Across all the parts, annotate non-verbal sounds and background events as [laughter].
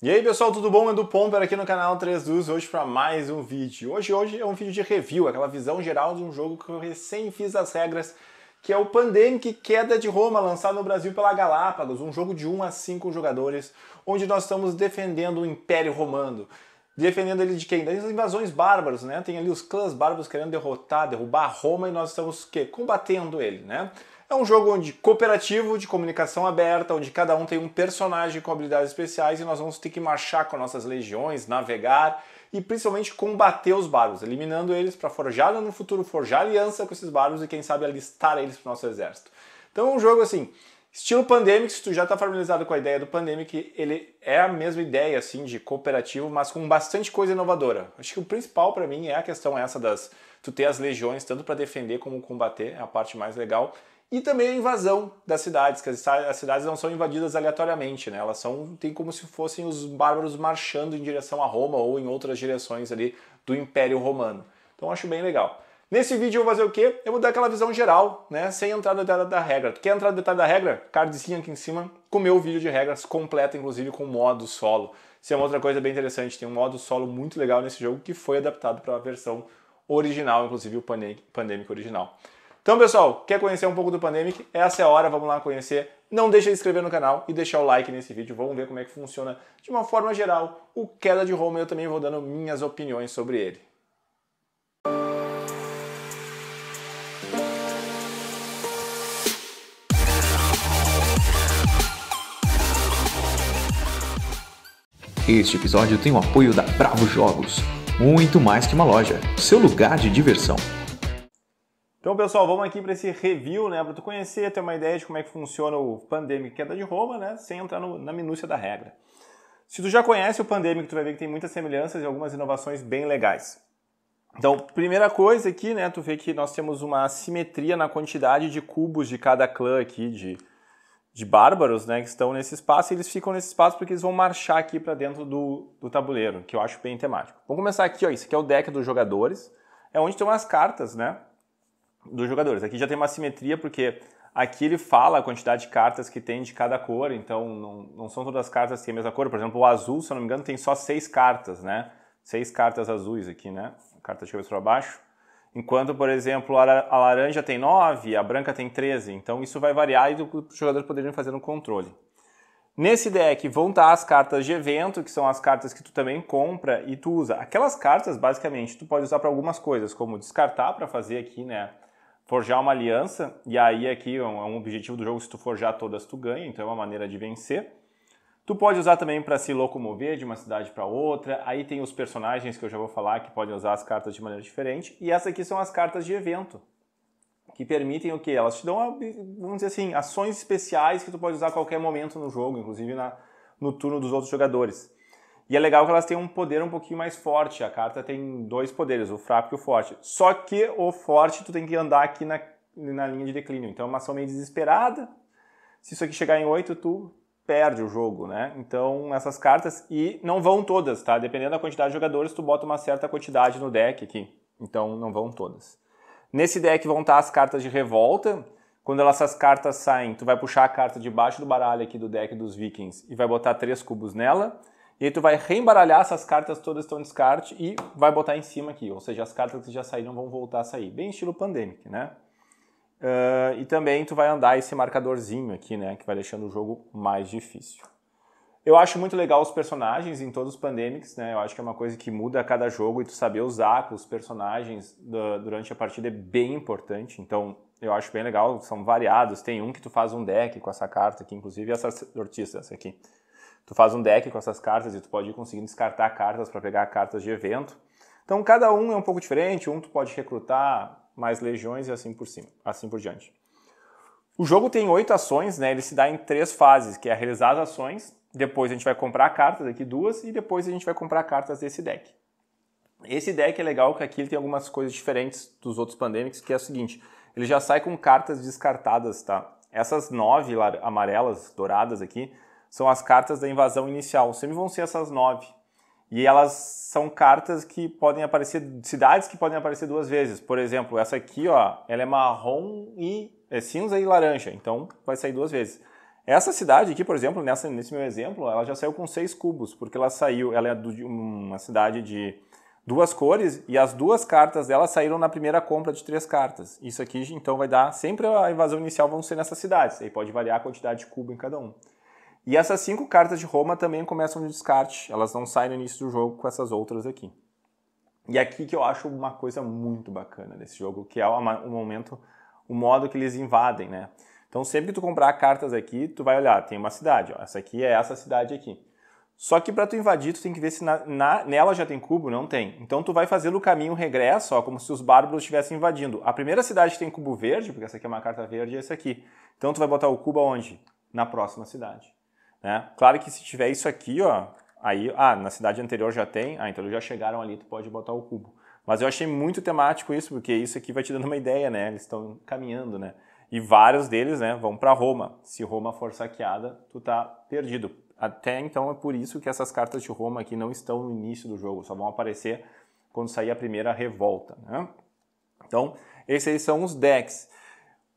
E aí pessoal, tudo bom? Edu Pomper aqui no canal 3 Dus, hoje para mais um vídeo. Hoje, hoje é um vídeo de review, aquela visão geral de um jogo que eu recém fiz as regras, que é o Pandemic Queda de Roma, lançado no Brasil pela Galápagos, um jogo de 1 a 5 jogadores, onde nós estamos defendendo o Império Romano. Defendendo ele de quem? Das invasões bárbaras, né? Tem ali os clãs bárbaros querendo derrotar, derrubar Roma e nós estamos o quê? Combatendo ele, né? É um jogo onde cooperativo, de comunicação aberta, onde cada um tem um personagem com habilidades especiais e nós vamos ter que marchar com nossas legiões, navegar e principalmente combater os barbos, eliminando eles para forjar no futuro forjar aliança com esses barbos e quem sabe alistar eles para o nosso exército. Então é um jogo assim, estilo Pandemic, se tu já está familiarizado com a ideia do Pandemic, ele é a mesma ideia assim de cooperativo, mas com bastante coisa inovadora. Acho que o principal para mim é a questão essa das tu ter as legiões tanto para defender como combater, é a parte mais legal. E também a invasão das cidades, que as cidades não são invadidas aleatoriamente, né? Elas são, tem como se fossem os bárbaros marchando em direção a Roma ou em outras direções ali do Império Romano. Então acho bem legal. Nesse vídeo eu vou fazer o quê? Eu vou dar aquela visão geral, né? Sem entrar no detalhe da regra. Quer entrar no detalhe da regra? Cardzinho aqui em cima, com o meu vídeo de regras completo, inclusive com modo solo. Isso é uma outra coisa bem interessante, tem um modo solo muito legal nesse jogo que foi adaptado para a versão original, inclusive o pandêmico original. Então, pessoal, quer conhecer um pouco do Pandemic? Essa é a hora, vamos lá conhecer. Não deixe de se inscrever no canal e deixar o like nesse vídeo. Vamos ver como é que funciona, de uma forma geral, o Queda de Roma. Eu também vou dando minhas opiniões sobre ele. Este episódio tem o apoio da Bravo Jogos, muito mais que uma loja, seu lugar de diversão. Então, pessoal, vamos aqui para esse review, né, para tu conhecer, ter uma ideia de como é que funciona o Pandemic Queda de Roma, né, sem entrar no, na minúcia da regra. Se tu já conhece o Pandemic, tu vai ver que tem muitas semelhanças e algumas inovações bem legais. Então, primeira coisa aqui, né, tu vê que nós temos uma simetria na quantidade de cubos de cada clã aqui de, de bárbaros, né, que estão nesse espaço, e eles ficam nesse espaço porque eles vão marchar aqui para dentro do, do tabuleiro, que eu acho bem temático. Vamos começar aqui, ó, isso aqui é o deck dos jogadores, é onde tem as cartas, né, dos jogadores. Aqui já tem uma simetria, porque aqui ele fala a quantidade de cartas que tem de cada cor, então não, não são todas as cartas que têm a mesma cor. Por exemplo, o azul, se eu não me engano, tem só seis cartas, né? Seis cartas azuis aqui, né? Carta de cabeça para baixo. Enquanto, por exemplo, a laranja tem 9, a branca tem 13. Então isso vai variar e os jogadores poderiam fazer um controle. Nesse deck vão estar tá as cartas de evento, que são as cartas que tu também compra e tu usa. Aquelas cartas, basicamente, tu pode usar para algumas coisas, como descartar para fazer aqui, né? forjar uma aliança, e aí aqui é, é, é um objetivo do jogo, se tu forjar todas, tu ganha, então é uma maneira de vencer. Tu pode usar também para se locomover de uma cidade para outra, aí tem os personagens que eu já vou falar que podem usar as cartas de maneira diferente, e essas aqui são as cartas de evento, que permitem o que? Elas te dão, vamos dizer assim, ações especiais que tu pode usar a qualquer momento no jogo, inclusive na, no turno dos outros jogadores. E é legal que elas têm um poder um pouquinho mais forte. A carta tem dois poderes, o fraco e o forte. Só que o forte tu tem que andar aqui na, na linha de declínio. Então é uma ação meio desesperada. Se isso aqui chegar em 8, tu perde o jogo, né? Então essas cartas e não vão todas, tá? Dependendo da quantidade de jogadores, tu bota uma certa quantidade no deck aqui. Então não vão todas. Nesse deck vão estar as cartas de revolta. Quando essas cartas saem, tu vai puxar a carta debaixo do baralho aqui do deck dos Vikings e vai botar três cubos nela. E aí tu vai reembaralhar essas cartas todas estão descarte e vai botar em cima aqui. Ou seja, as cartas que já saíram vão voltar a sair. Bem estilo Pandemic, né? Uh, e também tu vai andar esse marcadorzinho aqui, né? Que vai deixando o jogo mais difícil. Eu acho muito legal os personagens em todos os Pandemics, né? Eu acho que é uma coisa que muda a cada jogo e tu saber usar os personagens do, durante a partida é bem importante. Então, eu acho bem legal, são variados. Tem um que tu faz um deck com essa carta aqui, inclusive essa sortista, essa aqui. Tu faz um deck com essas cartas e tu pode ir conseguindo descartar cartas para pegar cartas de evento. Então cada um é um pouco diferente, um tu pode recrutar mais legiões e assim por cima, assim por diante. O jogo tem oito ações, né? Ele se dá em três fases, que é realizar as ações, depois a gente vai comprar cartas aqui duas e depois a gente vai comprar cartas desse deck. Esse deck é legal que aqui ele tem algumas coisas diferentes dos outros Pandemics, que é o seguinte, ele já sai com cartas descartadas, tá? Essas nove amarelas, douradas aqui, são as cartas da invasão inicial. Sempre vão ser essas nove. E elas são cartas que podem aparecer, cidades que podem aparecer duas vezes. Por exemplo, essa aqui, ó, ela é marrom e é cinza e laranja, então vai sair duas vezes. Essa cidade aqui, por exemplo, nessa, nesse meu exemplo, ela já saiu com seis cubos, porque ela saiu, ela é do, uma cidade de duas cores e as duas cartas dela saíram na primeira compra de três cartas. Isso aqui, então, vai dar sempre a invasão inicial vão ser nessas cidades. Aí pode variar a quantidade de cubo em cada um. E essas cinco cartas de Roma também começam de descarte, elas não saem no início do jogo com essas outras aqui. E aqui que eu acho uma coisa muito bacana desse jogo, que é o momento, o modo que eles invadem, né? Então sempre que tu comprar cartas aqui, tu vai olhar, tem uma cidade, ó, essa aqui é essa cidade aqui. Só que para tu invadir, tu tem que ver se na, na, nela já tem cubo, não tem. Então tu vai fazendo o caminho regresso, ó, como se os bárbaros estivessem invadindo. A primeira cidade que tem cubo verde, porque essa aqui é uma carta verde, é essa aqui. Então tu vai botar o cubo aonde? Na próxima cidade. Né? Claro que se tiver isso aqui, ó, aí, ah, na cidade anterior já tem, ah, então eles já chegaram ali, tu pode botar o cubo. Mas eu achei muito temático isso, porque isso aqui vai te dando uma ideia, né? Eles estão caminhando, né? E vários deles, né, vão para Roma. Se Roma for saqueada, tu tá perdido. Até então é por isso que essas cartas de Roma aqui não estão no início do jogo, só vão aparecer quando sair a primeira revolta, né? Então, esses aí são os decks.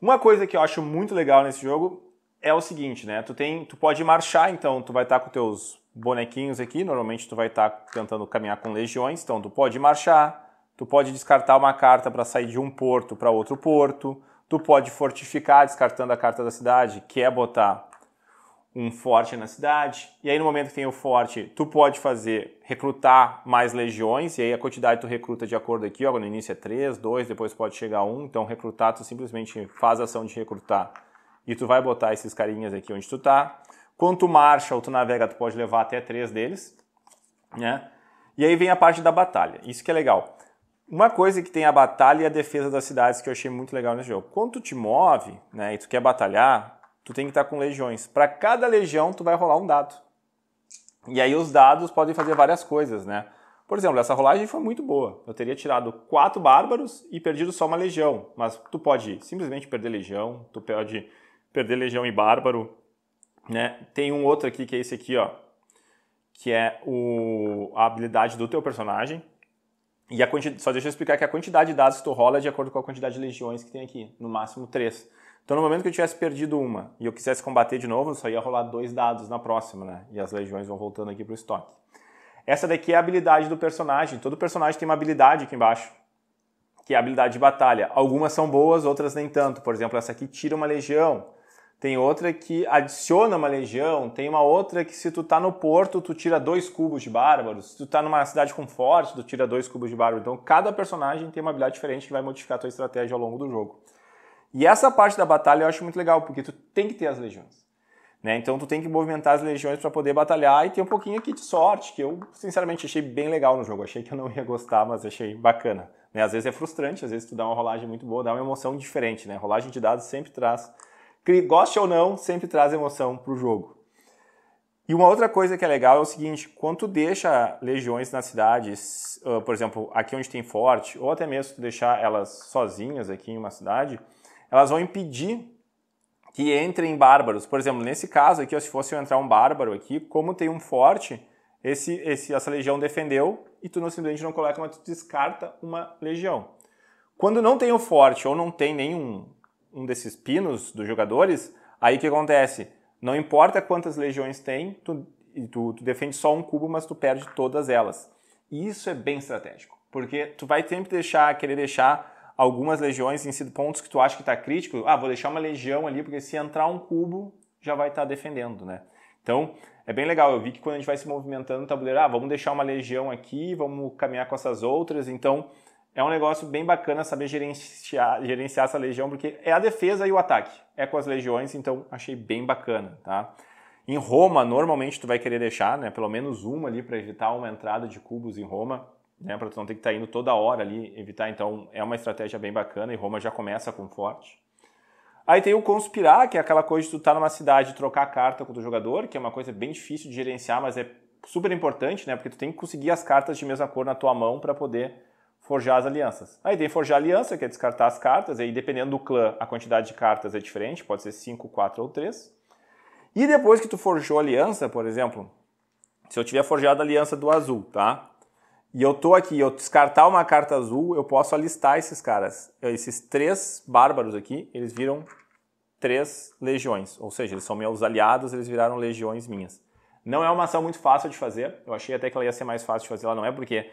Uma coisa que eu acho muito legal nesse jogo é o seguinte, né? Tu tem, tu pode marchar, então tu vai estar com teus bonequinhos aqui, normalmente tu vai estar tentando caminhar com legiões, então tu pode marchar, tu pode descartar uma carta para sair de um porto para outro porto, tu pode fortificar descartando a carta da cidade, que é botar um forte na cidade. E aí no momento que tem o forte, tu pode fazer recrutar mais legiões, e aí a quantidade tu recruta de acordo aqui, ó, no início é 3, 2, depois pode chegar a 1, então recrutar tu simplesmente faz a ação de recrutar e tu vai botar esses carinhas aqui onde tu tá. Quanto marcha ou tu navega, tu pode levar até três deles, né? E aí vem a parte da batalha. Isso que é legal. Uma coisa que tem a batalha e a defesa das cidades que eu achei muito legal nesse jogo. Quando tu te move, né, e tu quer batalhar, tu tem que estar tá com legiões. Para cada legião, tu vai rolar um dado. E aí os dados podem fazer várias coisas, né? Por exemplo, essa rolagem foi muito boa. Eu teria tirado quatro bárbaros e perdido só uma legião. Mas tu pode simplesmente perder legião, tu pode perder Legião e Bárbaro. Né? Tem um outro aqui que é esse aqui, ó, que é o, a habilidade do teu personagem. E a só deixa eu explicar que a quantidade de dados que tu rola é de acordo com a quantidade de legiões que tem aqui, no máximo três. Então, no momento que eu tivesse perdido uma e eu quisesse combater de novo, eu só ia rolar dois dados na próxima, né? E as legiões vão voltando aqui pro estoque. Essa daqui é a habilidade do personagem. Todo personagem tem uma habilidade aqui embaixo, que é a habilidade de batalha. Algumas são boas, outras nem tanto. Por exemplo, essa aqui tira uma legião tem outra que adiciona uma legião, tem uma outra que se tu tá no porto, tu tira dois cubos de bárbaros, se tu tá numa cidade com forte, tu tira dois cubos de bárbaro. Então cada personagem tem uma habilidade diferente que vai modificar a tua estratégia ao longo do jogo. E essa parte da batalha eu acho muito legal, porque tu tem que ter as legiões. Né? Então tu tem que movimentar as legiões para poder batalhar e tem um pouquinho aqui de sorte, que eu sinceramente achei bem legal no jogo. Achei que eu não ia gostar, mas achei bacana. Né? Às vezes é frustrante, às vezes tu dá uma rolagem muito boa, dá uma emoção diferente. Né? Rolagem de dados sempre traz goste ou não, sempre traz emoção para o jogo. E uma outra coisa que é legal é o seguinte, quando tu deixa legiões nas cidades, ah, por exemplo, aqui onde tem forte, ou até mesmo tu deixar elas sozinhas aqui em uma cidade, elas vão impedir que entrem bárbaros. Por exemplo, nesse caso aqui, se fosse entrar um bárbaro aqui, como tem um forte, esse, esse, essa legião defendeu e tu não, simplesmente não coloca, mas tu descarta uma legião. Quando não tem o um forte ou não tem nenhum um desses pinos dos jogadores, aí o que acontece? Não importa quantas legiões tem, tu, tu, tu defende só um cubo, mas tu perde todas elas. E isso é bem estratégico, porque tu vai sempre deixar, querer deixar algumas legiões em pontos que tu acha que está crítico. Ah, vou deixar uma legião ali, porque se entrar um cubo, já vai estar tá defendendo, né? Então, é bem legal. Eu vi que quando a gente vai se movimentando no tabuleiro, ah, vamos deixar uma legião aqui, vamos caminhar com essas outras. Então, é um negócio bem bacana saber gerenciar, gerenciar essa legião, porque é a defesa e o ataque. É com as legiões, então achei bem bacana, tá? Em Roma, normalmente tu vai querer deixar, né, pelo menos uma ali para evitar uma entrada de cubos em Roma, né, para tu não ter que estar tá indo toda hora ali evitar. Então é uma estratégia bem bacana e Roma já começa com forte. Aí tem o conspirar, que é aquela coisa de tu estar tá numa cidade e trocar carta com o jogador, que é uma coisa bem difícil de gerenciar, mas é super importante, né, porque tu tem que conseguir as cartas de mesma cor na tua mão para poder forjar as alianças. Aí tem forjar aliança, que é descartar as cartas, aí dependendo do clã, a quantidade de cartas é diferente, pode ser 5, 4 ou 3. E depois que tu forjou a aliança, por exemplo, se eu tiver forjado a aliança do azul, tá? E eu tô aqui, eu descartar uma carta azul, eu posso alistar esses caras. Esses três bárbaros aqui, eles viram três legiões, ou seja, eles são meus aliados, eles viraram legiões minhas. Não é uma ação muito fácil de fazer, eu achei até que ela ia ser mais fácil de fazer, ela não é porque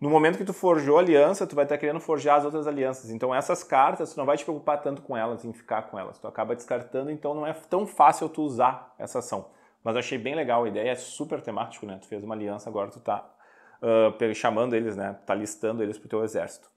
no momento que tu forjou aliança, tu vai estar querendo forjar as outras alianças. Então essas cartas, tu não vai te preocupar tanto com elas, em ficar com elas. Tu acaba descartando, então não é tão fácil tu usar essa ação. Mas eu achei bem legal a ideia, é super temático, né? Tu fez uma aliança, agora tu tá uh, chamando eles, né? Tá listando eles pro teu exército.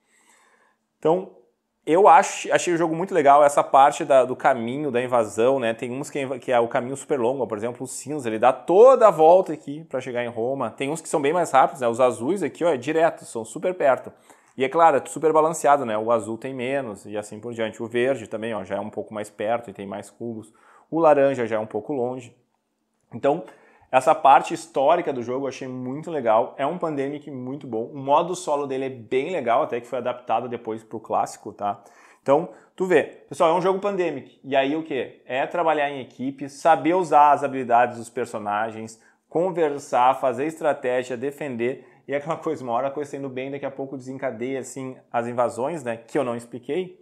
Então, eu acho, achei o jogo muito legal, essa parte da, do caminho, da invasão, né? Tem uns que, é que é o caminho super longo, por exemplo, o cinza, ele dá toda a volta aqui para chegar em Roma. Tem uns que são bem mais rápidos, né? Os azuis aqui, ó, é direto, são super perto. E é claro, é super balanceado, né? O azul tem menos e assim por diante. O verde também, ó, já é um pouco mais perto e tem mais cubos. O laranja já é um pouco longe. Então, essa parte histórica do jogo eu achei muito legal. É um Pandemic muito bom. O modo solo dele é bem legal, até que foi adaptado depois para o clássico, tá? Então, tu vê, pessoal, é um jogo Pandemic. E aí o que? É trabalhar em equipe, saber usar as habilidades dos personagens, conversar, fazer estratégia, defender. E é aquela [laughs] coisa, uma hora a coisa tá indo bem, daqui a pouco desencadeia assim as invasões, né? Que eu não expliquei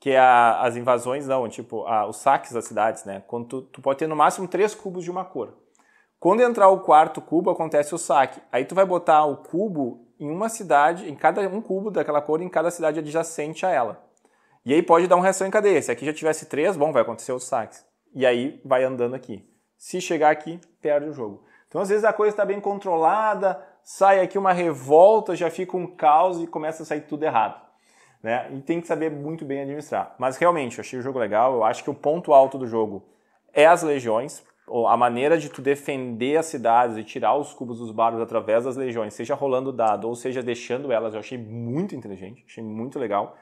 que é a, as invasões, não, tipo, a, os saques das cidades, né? Quando tu, tu, pode ter no máximo três cubos de uma cor. Quando entrar o quarto cubo, acontece o saque. Aí tu vai botar o cubo em uma cidade, em cada um cubo daquela cor, em cada cidade adjacente a ela. E aí pode dar uma reação em cadeia. Se aqui já tivesse três, bom, vai acontecer os saques. E aí vai andando aqui. Se chegar aqui, perde o jogo. Então às vezes a coisa está bem controlada, sai aqui uma revolta, já fica um caos e começa a sair tudo errado. Né? E tem que saber muito bem administrar. Mas realmente, eu achei o jogo legal. Eu acho que o ponto alto do jogo é as legiões, a maneira de tu defender as cidades e tirar os cubos dos barcos através das legiões, seja rolando dado ou seja deixando elas, eu achei muito inteligente, achei muito legal.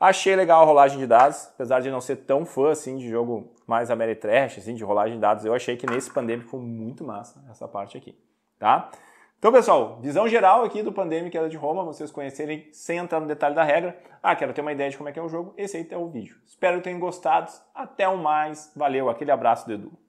Achei legal a rolagem de dados, apesar de não ser tão fã assim de jogo mais Ameritrash, assim, de rolagem de dados, eu achei que nesse pandêmico foi muito massa essa parte aqui, tá? Então, pessoal, visão geral aqui do Pandemic era de Roma, vocês conhecerem sem entrar no detalhe da regra. Ah, quero ter uma ideia de como é que é o jogo, esse aí é o vídeo. Espero que tenham gostado, até o mais, valeu, aquele abraço do Edu.